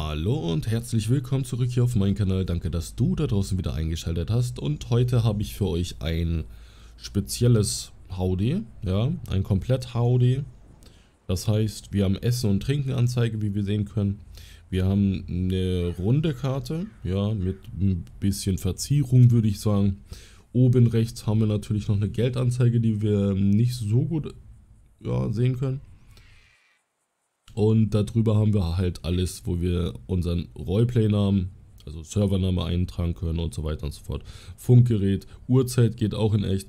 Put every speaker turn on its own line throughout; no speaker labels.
Hallo und herzlich willkommen zurück hier auf meinem Kanal. Danke, dass du da draußen wieder eingeschaltet hast. Und heute habe ich für euch ein spezielles Howdy, ja, ein komplett Howdy. Das heißt, wir haben Essen und Trinken Anzeige, wie wir sehen können. Wir haben eine runde Karte, ja, mit ein bisschen Verzierung, würde ich sagen. Oben rechts haben wir natürlich noch eine Geldanzeige, die wir nicht so gut ja, sehen können. Und darüber haben wir halt alles, wo wir unseren Roleplay-Namen, also Servername eintragen können und so weiter und so fort. Funkgerät, Uhrzeit geht auch in echt.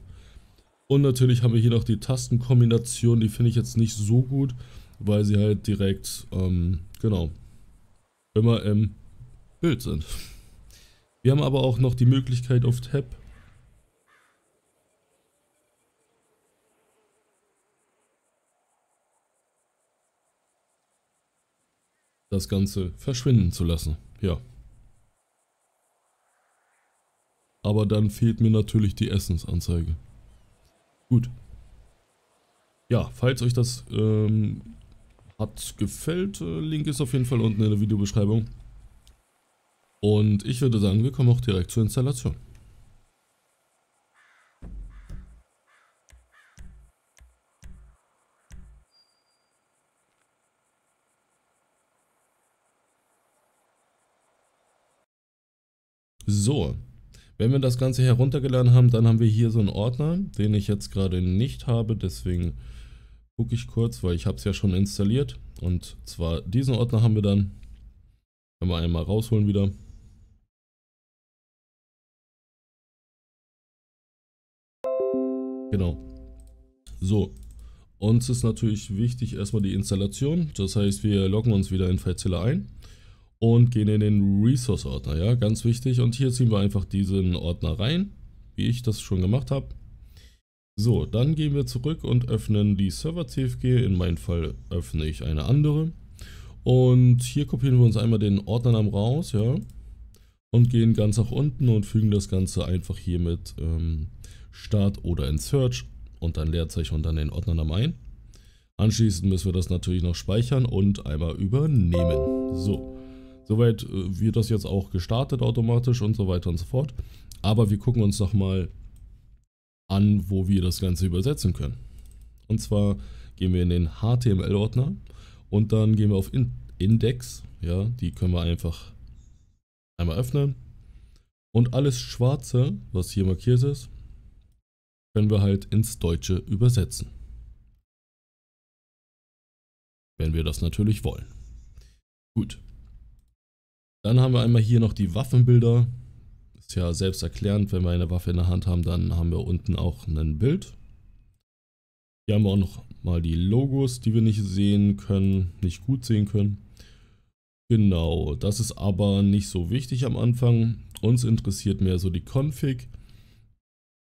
Und natürlich haben wir hier noch die Tastenkombination, die finde ich jetzt nicht so gut, weil sie halt direkt, ähm, genau, immer im Bild sind. Wir haben aber auch noch die Möglichkeit auf Tab das Ganze verschwinden zu lassen. Ja. Aber dann fehlt mir natürlich die Essensanzeige. Gut. Ja, falls euch das ähm, hat gefällt, äh, Link ist auf jeden Fall unten in der Videobeschreibung. Und ich würde sagen, wir kommen auch direkt zur Installation. So, wenn wir das Ganze heruntergeladen haben, dann haben wir hier so einen Ordner, den ich jetzt gerade nicht habe, deswegen gucke ich kurz, weil ich habe es ja schon installiert. Und zwar diesen Ordner haben wir dann, wenn wir einmal rausholen wieder. Genau. So, uns ist natürlich wichtig erstmal die Installation, das heißt wir loggen uns wieder in FileZilla ein und gehen in den Resource-Ordner, ja, ganz wichtig. Und hier ziehen wir einfach diesen Ordner rein, wie ich das schon gemacht habe. So, dann gehen wir zurück und öffnen die Server-CFG. In meinem Fall öffne ich eine andere. Und hier kopieren wir uns einmal den Ordnernamen raus, ja. Und gehen ganz nach unten und fügen das Ganze einfach hier mit ähm, Start oder in Search und dann Leerzeichen und dann den Ordnernamen ein. Anschließend müssen wir das natürlich noch speichern und einmal übernehmen. So. Soweit äh, wird das jetzt auch gestartet automatisch und so weiter und so fort. Aber wir gucken uns nochmal an, wo wir das Ganze übersetzen können. Und zwar gehen wir in den HTML-Ordner und dann gehen wir auf Index. Ja, die können wir einfach einmal öffnen. Und alles Schwarze, was hier markiert ist, können wir halt ins Deutsche übersetzen. Wenn wir das natürlich wollen. Gut. Dann haben wir einmal hier noch die Waffenbilder. Ist ja selbsterklärend, wenn wir eine Waffe in der Hand haben, dann haben wir unten auch ein Bild. Hier haben wir auch noch mal die Logos, die wir nicht sehen können, nicht gut sehen können. Genau, das ist aber nicht so wichtig am Anfang. Uns interessiert mehr so die Config.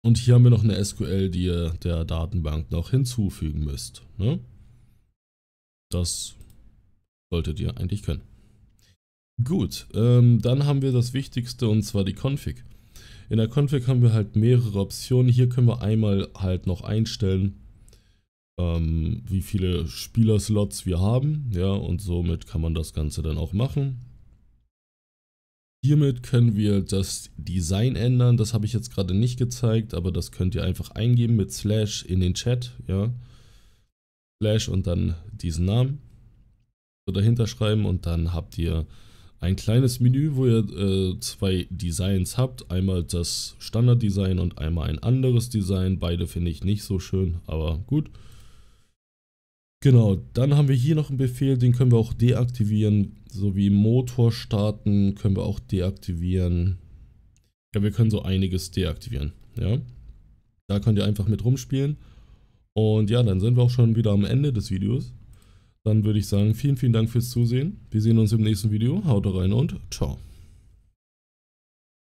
Und hier haben wir noch eine SQL, die ihr der Datenbank noch hinzufügen müsst. Ne? Das solltet ihr eigentlich können. Gut, ähm, dann haben wir das Wichtigste und zwar die Config. In der Config haben wir halt mehrere Optionen. Hier können wir einmal halt noch einstellen, ähm, wie viele Spielerslots wir haben. Ja, und somit kann man das Ganze dann auch machen. Hiermit können wir das Design ändern. Das habe ich jetzt gerade nicht gezeigt, aber das könnt ihr einfach eingeben mit Slash in den Chat. Ja, Slash und dann diesen Namen so dahinter schreiben und dann habt ihr ein kleines Menü, wo ihr äh, zwei Designs habt. Einmal das Standard-Design und einmal ein anderes Design. Beide finde ich nicht so schön, aber gut. Genau, dann haben wir hier noch einen Befehl, den können wir auch deaktivieren. Sowie Motor starten können wir auch deaktivieren. Ja, wir können so einiges deaktivieren. Ja, da könnt ihr einfach mit rumspielen. Und ja, dann sind wir auch schon wieder am Ende des Videos. Dann würde ich sagen, vielen, vielen Dank fürs Zusehen. Wir sehen uns im nächsten Video. Haut rein und ciao.